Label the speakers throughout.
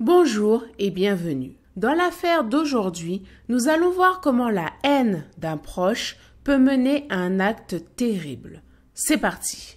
Speaker 1: Bonjour et bienvenue. Dans l'affaire d'aujourd'hui, nous allons voir comment la haine d'un proche peut mener à un acte terrible. C'est parti.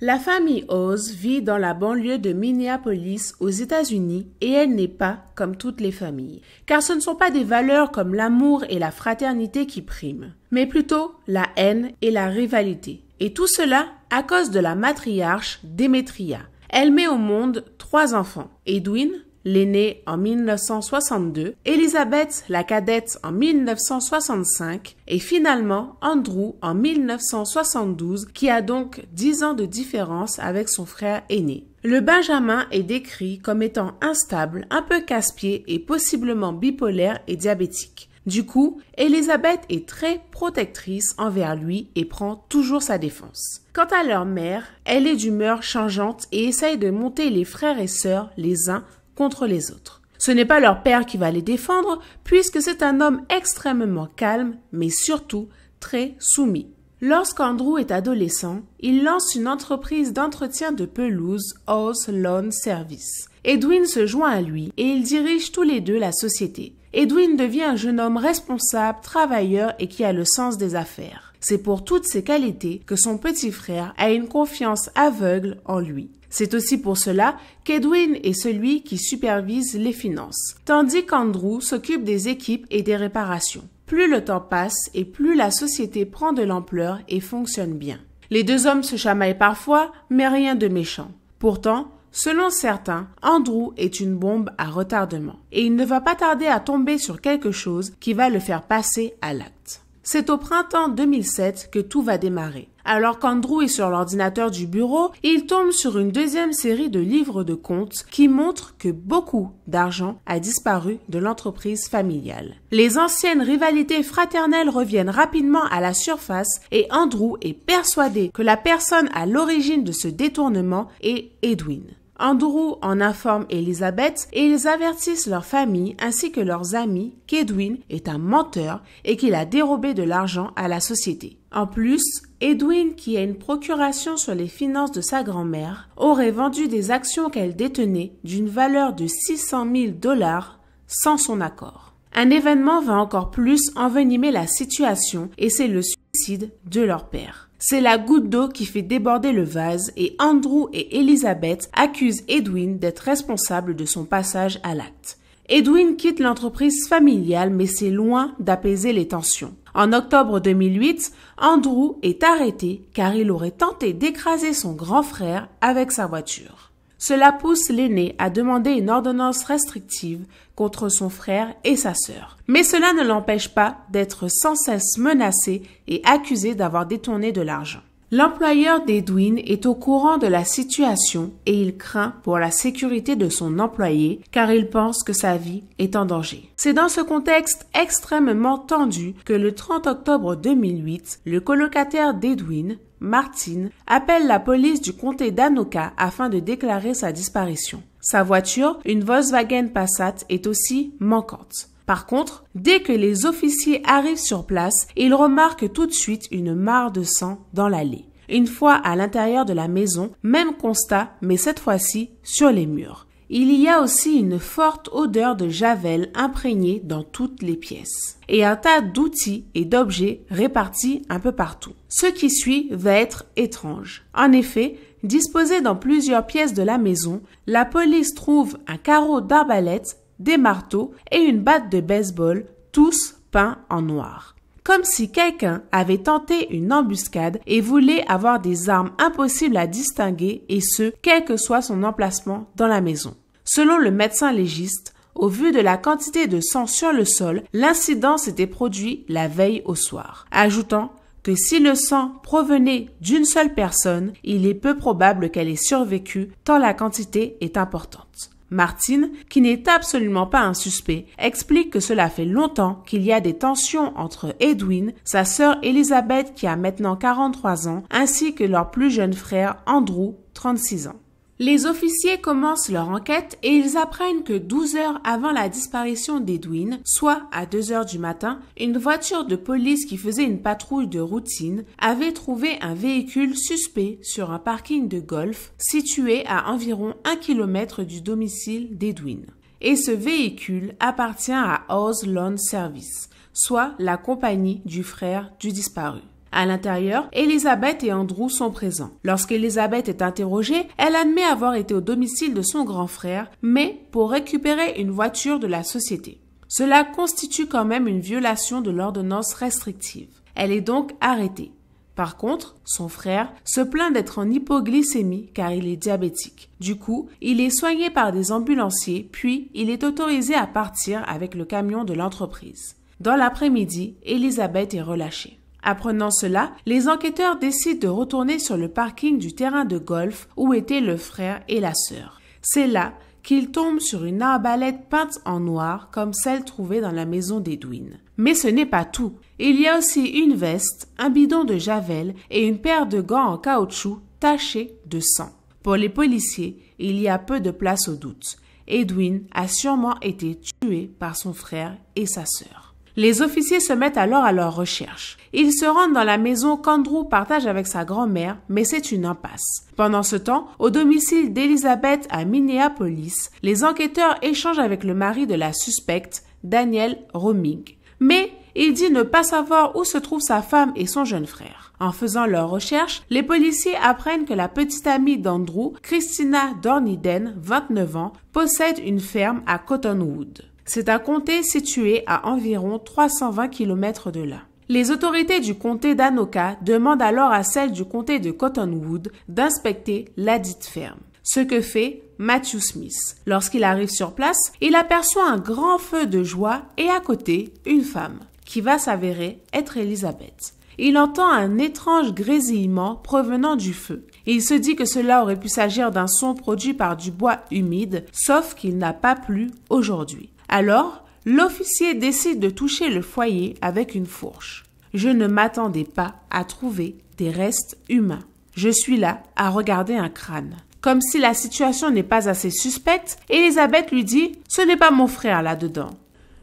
Speaker 1: La famille Oz vit dans la banlieue de Minneapolis aux États-Unis et elle n'est pas comme toutes les familles, car ce ne sont pas des valeurs comme l'amour et la fraternité qui priment, mais plutôt la haine et la rivalité. Et tout cela à cause de la matriarche Démétria. Elle met au monde trois enfants. Edwin, l'aîné en 1962, Elisabeth, la cadette en 1965 et finalement Andrew en 1972 qui a donc 10 ans de différence avec son frère aîné. Le Benjamin est décrit comme étant instable, un peu casse-pied et possiblement bipolaire et diabétique. Du coup, Elisabeth est très protectrice envers lui et prend toujours sa défense. Quant à leur mère, elle est d'humeur changeante et essaye de monter les frères et sœurs les uns contre les autres. Ce n'est pas leur père qui va les défendre, puisque c'est un homme extrêmement calme, mais surtout très soumis. Lorsqu'Andrew est adolescent, il lance une entreprise d'entretien de pelouse, House Lawn Service. Edwin se joint à lui et ils dirigent tous les deux la société. Edwin devient un jeune homme responsable, travailleur et qui a le sens des affaires. C'est pour toutes ces qualités que son petit frère a une confiance aveugle en lui. C'est aussi pour cela qu'Edwin est celui qui supervise les finances, tandis qu'Andrew s'occupe des équipes et des réparations. Plus le temps passe et plus la société prend de l'ampleur et fonctionne bien. Les deux hommes se chamaillent parfois, mais rien de méchant. Pourtant, Selon certains, Andrew est une bombe à retardement et il ne va pas tarder à tomber sur quelque chose qui va le faire passer à l'acte. C'est au printemps 2007 que tout va démarrer. Alors qu'Andrew est sur l'ordinateur du bureau, il tombe sur une deuxième série de livres de comptes qui montrent que beaucoup d'argent a disparu de l'entreprise familiale. Les anciennes rivalités fraternelles reviennent rapidement à la surface et Andrew est persuadé que la personne à l'origine de ce détournement est Edwin. Andrew en informe Elizabeth et ils avertissent leur famille ainsi que leurs amis qu'Edwin est un menteur et qu'il a dérobé de l'argent à la société. En plus, Edwin, qui a une procuration sur les finances de sa grand-mère, aurait vendu des actions qu'elle détenait d'une valeur de 600 000 dollars sans son accord. Un événement va encore plus envenimer la situation et c'est le suicide de leur père. C'est la goutte d'eau qui fait déborder le vase et Andrew et Elizabeth accusent Edwin d'être responsable de son passage à l'acte. Edwin quitte l'entreprise familiale mais c'est loin d'apaiser les tensions. En octobre 2008, Andrew est arrêté car il aurait tenté d'écraser son grand frère avec sa voiture. Cela pousse l'aîné à demander une ordonnance restrictive contre son frère et sa sœur. Mais cela ne l'empêche pas d'être sans cesse menacé et accusé d'avoir détourné de l'argent. L'employeur d'Edwin est au courant de la situation et il craint pour la sécurité de son employé car il pense que sa vie est en danger. C'est dans ce contexte extrêmement tendu que le 30 octobre 2008, le colocataire d'Edwin, Martine appelle la police du comté d'Anoka afin de déclarer sa disparition. Sa voiture, une Volkswagen Passat, est aussi manquante. Par contre, dès que les officiers arrivent sur place, ils remarquent tout de suite une mare de sang dans l'allée. Une fois à l'intérieur de la maison, même constat, mais cette fois-ci sur les murs. Il y a aussi une forte odeur de javel imprégnée dans toutes les pièces et un tas d'outils et d'objets répartis un peu partout. Ce qui suit va être étrange. En effet, disposé dans plusieurs pièces de la maison, la police trouve un carreau d'arbalète, des marteaux et une batte de baseball, tous peints en noir. Comme si quelqu'un avait tenté une embuscade et voulait avoir des armes impossibles à distinguer, et ce, quel que soit son emplacement dans la maison. Selon le médecin légiste, au vu de la quantité de sang sur le sol, l'incident s'était produit la veille au soir, ajoutant que si le sang provenait d'une seule personne, il est peu probable qu'elle ait survécu tant la quantité est importante. Martine, qui n'est absolument pas un suspect, explique que cela fait longtemps qu'il y a des tensions entre Edwin, sa sœur Elisabeth qui a maintenant 43 ans, ainsi que leur plus jeune frère Andrew, 36 ans. Les officiers commencent leur enquête et ils apprennent que 12 heures avant la disparition d'Edwin, soit à 2 heures du matin, une voiture de police qui faisait une patrouille de routine avait trouvé un véhicule suspect sur un parking de golf situé à environ 1 km du domicile d'Edwin. Et ce véhicule appartient à Oz Lawn Service, soit la compagnie du frère du disparu à l'intérieur, Elisabeth et Andrew sont présents. Lorsqu'Elisabeth est interrogée, elle admet avoir été au domicile de son grand frère, mais pour récupérer une voiture de la société. Cela constitue quand même une violation de l'ordonnance restrictive. Elle est donc arrêtée. Par contre, son frère se plaint d'être en hypoglycémie car il est diabétique. Du coup, il est soigné par des ambulanciers, puis il est autorisé à partir avec le camion de l'entreprise. Dans l'après-midi, Elisabeth est relâchée. Apprenant cela, les enquêteurs décident de retourner sur le parking du terrain de golf où étaient le frère et la sœur. C'est là qu'ils tombent sur une arbalète peinte en noir comme celle trouvée dans la maison d'Edwin. Mais ce n'est pas tout. Il y a aussi une veste, un bidon de javel et une paire de gants en caoutchouc tachés de sang. Pour les policiers, il y a peu de place au doute. Edwin a sûrement été tué par son frère et sa sœur. Les officiers se mettent alors à leur recherche. Ils se rendent dans la maison qu'Andrew partage avec sa grand-mère, mais c'est une impasse. Pendant ce temps, au domicile d'Elizabeth à Minneapolis, les enquêteurs échangent avec le mari de la suspecte, Daniel Romig. Mais il dit ne pas savoir où se trouve sa femme et son jeune frère. En faisant leurs recherches, les policiers apprennent que la petite amie d'Andrew, Christina Dorniden, 29 ans, possède une ferme à Cottonwood. C'est un comté situé à environ 320 km de là. Les autorités du comté d'Anoka demandent alors à celles du comté de Cottonwood d'inspecter ladite ferme. Ce que fait Matthew Smith. Lorsqu'il arrive sur place, il aperçoit un grand feu de joie et à côté, une femme, qui va s'avérer être Elisabeth. Il entend un étrange grésillement provenant du feu. Il se dit que cela aurait pu s'agir d'un son produit par du bois humide, sauf qu'il n'a pas plu aujourd'hui. Alors, l'officier décide de toucher le foyer avec une fourche. Je ne m'attendais pas à trouver des restes humains. Je suis là à regarder un crâne. Comme si la situation n'est pas assez suspecte, Elisabeth lui dit Ce n'est pas mon frère là-dedans.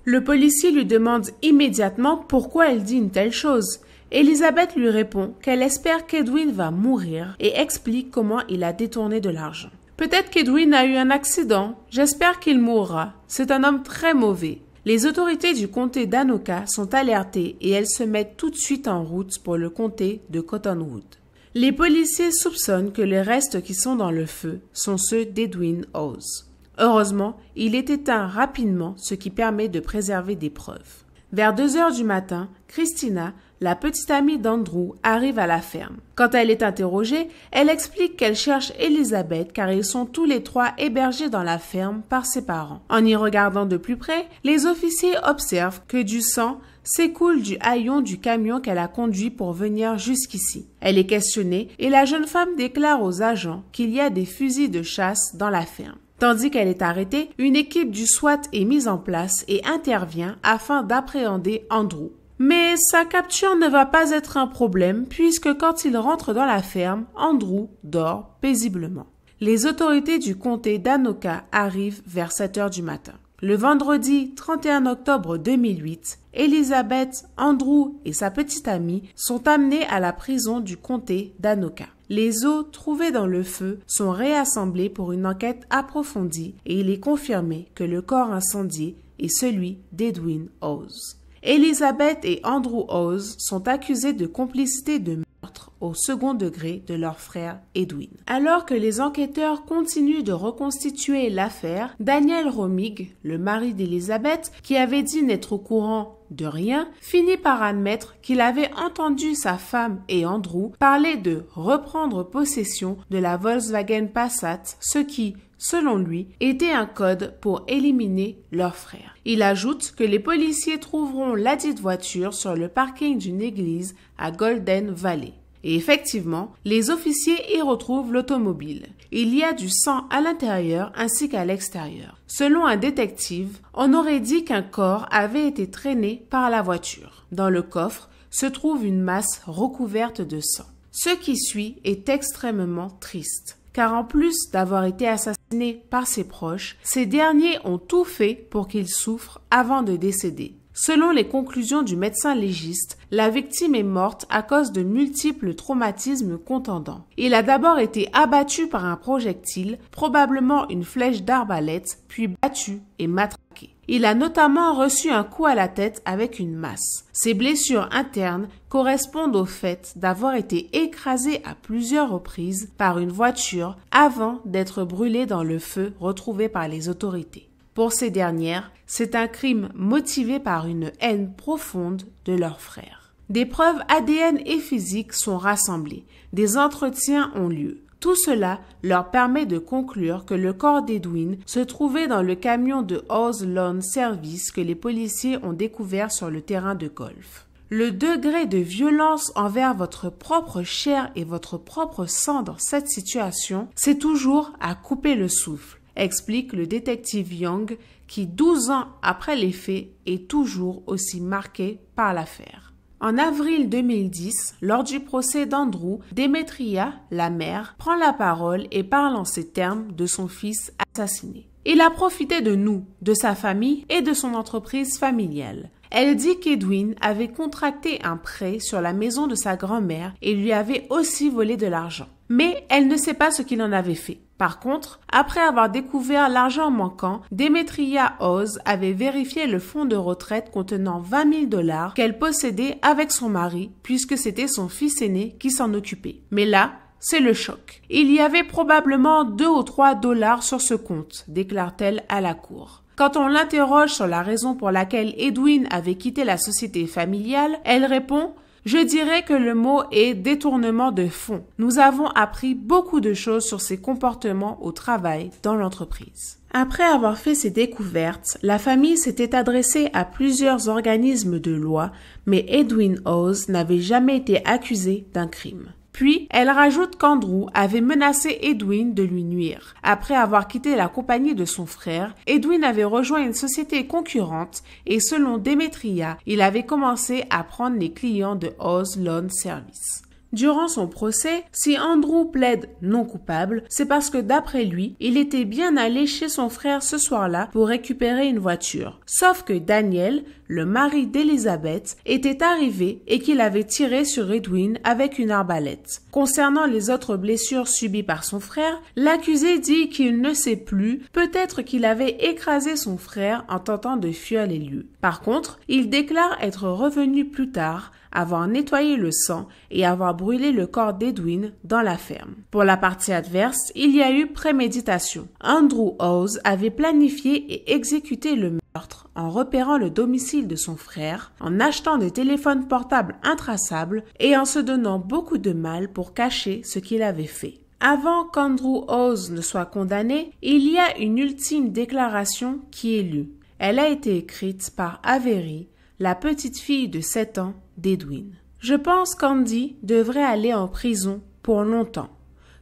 Speaker 1: Le policier lui demande immédiatement pourquoi elle dit une telle chose. Elisabeth lui répond qu'elle espère qu'Edwin va mourir et explique comment il a détourné de l'argent. Peut-être qu'Edwin a eu un accident. J'espère qu'il mourra. C'est un homme très mauvais. Les autorités du comté d'Anoka sont alertées et elles se mettent tout de suite en route pour le comté de Cottonwood. Les policiers soupçonnent que les restes qui sont dans le feu sont ceux d'Edwin Hawes. Heureusement, il est éteint rapidement, ce qui permet de préserver des preuves. Vers deux heures du matin, Christina la petite amie d'Andrew arrive à la ferme. Quand elle est interrogée, elle explique qu'elle cherche Elisabeth car ils sont tous les trois hébergés dans la ferme par ses parents. En y regardant de plus près, les officiers observent que du sang s'écoule du haillon du camion qu'elle a conduit pour venir jusqu'ici. Elle est questionnée et la jeune femme déclare aux agents qu'il y a des fusils de chasse dans la ferme. Tandis qu'elle est arrêtée, une équipe du SWAT est mise en place et intervient afin d'appréhender Andrew. Mais sa capture ne va pas être un problème puisque quand il rentre dans la ferme, Andrew dort paisiblement. Les autorités du comté d'Anoka arrivent vers 7 heures du matin. Le vendredi 31 octobre 2008, Elizabeth, Andrew et sa petite amie sont amenés à la prison du comté d'Anoka. Les os trouvés dans le feu sont réassemblés pour une enquête approfondie et il est confirmé que le corps incendié est celui d'Edwin Hawes. Elizabeth et Andrew Oz sont accusés de complicité de au second degré de leur frère Edwin. Alors que les enquêteurs continuent de reconstituer l'affaire, Daniel Romig, le mari d'Elisabeth, qui avait dit n'être au courant de rien, finit par admettre qu'il avait entendu sa femme et Andrew parler de reprendre possession de la Volkswagen Passat, ce qui, selon lui, était un code pour éliminer leur frère. Il ajoute que les policiers trouveront ladite voiture sur le parking d'une église à Golden Valley. Et effectivement, les officiers y retrouvent l'automobile. Il y a du sang à l'intérieur ainsi qu'à l'extérieur. Selon un détective, on aurait dit qu'un corps avait été traîné par la voiture. Dans le coffre se trouve une masse recouverte de sang. Ce qui suit est extrêmement triste, car en plus d'avoir été assassiné par ses proches, ces derniers ont tout fait pour qu'il souffre avant de décéder. Selon les conclusions du médecin légiste, la victime est morte à cause de multiples traumatismes contendants. Il a d'abord été abattu par un projectile, probablement une flèche d'arbalète, puis battu et matraqué. Il a notamment reçu un coup à la tête avec une masse. Ses blessures internes correspondent au fait d'avoir été écrasé à plusieurs reprises par une voiture avant d'être brûlé dans le feu retrouvé par les autorités. Pour ces dernières, c'est un crime motivé par une haine profonde de leurs frères. Des preuves ADN et physiques sont rassemblées, des entretiens ont lieu. Tout cela leur permet de conclure que le corps d'Edwin se trouvait dans le camion de Oz Lawn Service que les policiers ont découvert sur le terrain de golf. Le degré de violence envers votre propre chair et votre propre sang dans cette situation, c'est toujours à couper le souffle explique le détective Young qui, 12 ans après les faits, est toujours aussi marqué par l'affaire. En avril 2010, lors du procès d'Andrew, Demetria, la mère, prend la parole et parle en ces termes de son fils assassiné. Il a profité de nous, de sa famille et de son entreprise familiale. Elle dit qu'Edwin avait contracté un prêt sur la maison de sa grand-mère et lui avait aussi volé de l'argent mais elle ne sait pas ce qu'il en avait fait. Par contre, après avoir découvert l'argent manquant, Demetria Oz avait vérifié le fonds de retraite contenant 20 000 dollars qu'elle possédait avec son mari, puisque c'était son fils aîné qui s'en occupait. Mais là, c'est le choc. Il y avait probablement deux ou trois dollars sur ce compte, déclare-t-elle à la cour. Quand on l'interroge sur la raison pour laquelle Edwin avait quitté la société familiale, elle répond je dirais que le mot est détournement de fonds. Nous avons appris beaucoup de choses sur ses comportements au travail dans l'entreprise. Après avoir fait ces découvertes, la famille s'était adressée à plusieurs organismes de loi, mais Edwin Hawes n'avait jamais été accusé d'un crime. Puis, elle rajoute qu'Andrew avait menacé Edwin de lui nuire. Après avoir quitté la compagnie de son frère, Edwin avait rejoint une société concurrente et selon Demetria, il avait commencé à prendre les clients de Oz Loan Service. Durant son procès, si Andrew plaide non coupable, c'est parce que d'après lui, il était bien allé chez son frère ce soir-là pour récupérer une voiture. Sauf que Daniel, le mari d'Élisabeth, était arrivé et qu'il avait tiré sur Edwin avec une arbalète. Concernant les autres blessures subies par son frère, l'accusé dit qu'il ne sait plus, peut-être qu'il avait écrasé son frère en tentant de fuir les lieux. Par contre, il déclare être revenu plus tard avoir nettoyé le sang et avoir brûlé le corps d'Edwin dans la ferme. Pour la partie adverse, il y a eu préméditation. Andrew Hawes avait planifié et exécuté le en repérant le domicile de son frère, en achetant des téléphones portables intraçables et en se donnant beaucoup de mal pour cacher ce qu'il avait fait. Avant qu'Andrew Hawes ne soit condamné, il y a une ultime déclaration qui est lue. Elle a été écrite par Avery, la petite fille de 7 ans d'Edwin. Je pense qu'Andy devrait aller en prison pour longtemps.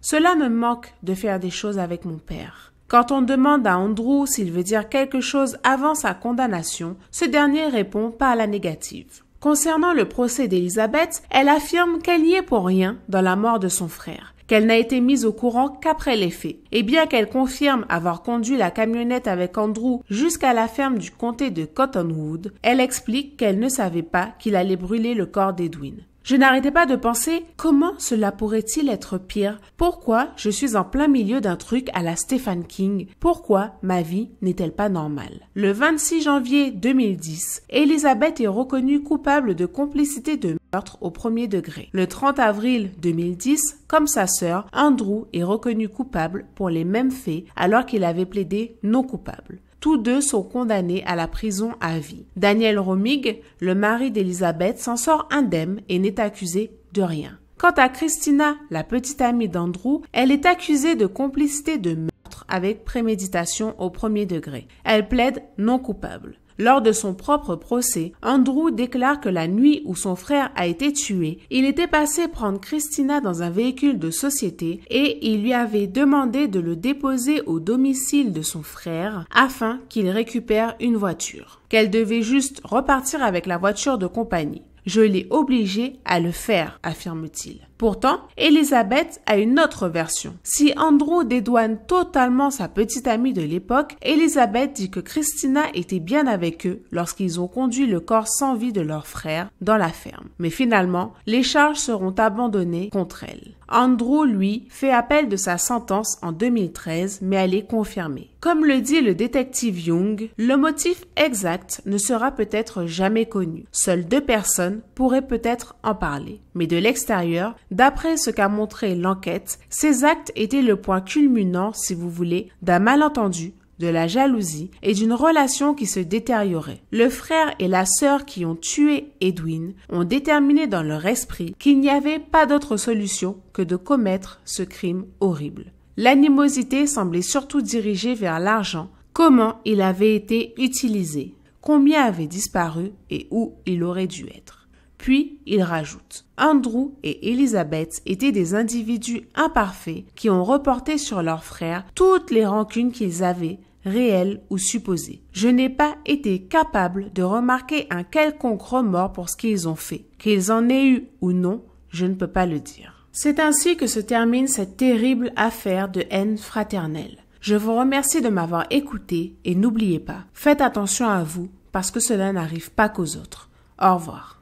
Speaker 1: Cela me manque de faire des choses avec mon père. Quand on demande à Andrew s'il veut dire quelque chose avant sa condamnation, ce dernier répond par la négative. Concernant le procès d'Elizabeth, elle affirme qu'elle n'y est pour rien dans la mort de son frère qu'elle n'a été mise au courant qu'après les faits. Et bien qu'elle confirme avoir conduit la camionnette avec Andrew jusqu'à la ferme du comté de Cottonwood, elle explique qu'elle ne savait pas qu'il allait brûler le corps d'Edwin. Je n'arrêtais pas de penser comment cela pourrait-il être pire Pourquoi je suis en plein milieu d'un truc à la Stephen King Pourquoi ma vie n'est-elle pas normale Le 26 janvier 2010, Elisabeth est reconnue coupable de complicité de meurtre au premier degré. Le 30 avril 2010, comme sa sœur, Andrew est reconnu coupable pour les mêmes faits alors qu'il avait plaidé non coupable. Tous deux sont condamnés à la prison à vie. Daniel Romig, le mari d'Elisabeth, s'en sort indemne et n'est accusé de rien. Quant à Christina, la petite amie d'Andrew, elle est accusée de complicité de meurtre avec préméditation au premier degré. Elle plaide non coupable. Lors de son propre procès, Andrew déclare que la nuit où son frère a été tué, il était passé prendre Christina dans un véhicule de société et il lui avait demandé de le déposer au domicile de son frère afin qu'il récupère une voiture, qu'elle devait juste repartir avec la voiture de compagnie. Je l'ai obligé à le faire, affirme-t-il. Pourtant, Elisabeth a une autre version. Si Andrew dédouane totalement sa petite amie de l'époque, Elisabeth dit que Christina était bien avec eux lorsqu'ils ont conduit le corps sans vie de leur frère dans la ferme. Mais finalement, les charges seront abandonnées contre elle. Andrew, lui, fait appel de sa sentence en 2013, mais elle est confirmée. Comme le dit le détective Young, le motif exact ne sera peut-être jamais connu. Seules deux personnes pourraient peut-être en parler. Mais de l'extérieur, D'après ce qu'a montré l'enquête, ces actes étaient le point culminant, si vous voulez, d'un malentendu de la jalousie et d'une relation qui se détériorait. Le frère et la sœur qui ont tué Edwin ont déterminé dans leur esprit qu'il n'y avait pas d'autre solution que de commettre ce crime horrible. L'animosité semblait surtout dirigée vers l'argent, comment il avait été utilisé, combien avait disparu et où il aurait dû être. Puis il rajoute Andrew et Elizabeth étaient des individus imparfaits qui ont reporté sur leurs frères toutes les rancunes qu'ils avaient, réelles ou supposées. Je n'ai pas été capable de remarquer un quelconque remords pour ce qu'ils ont fait. Qu'ils en aient eu ou non, je ne peux pas le dire. C'est ainsi que se termine cette terrible affaire de haine fraternelle. Je vous remercie de m'avoir écouté et n'oubliez pas, faites attention à vous parce que cela n'arrive pas qu'aux autres. Au revoir.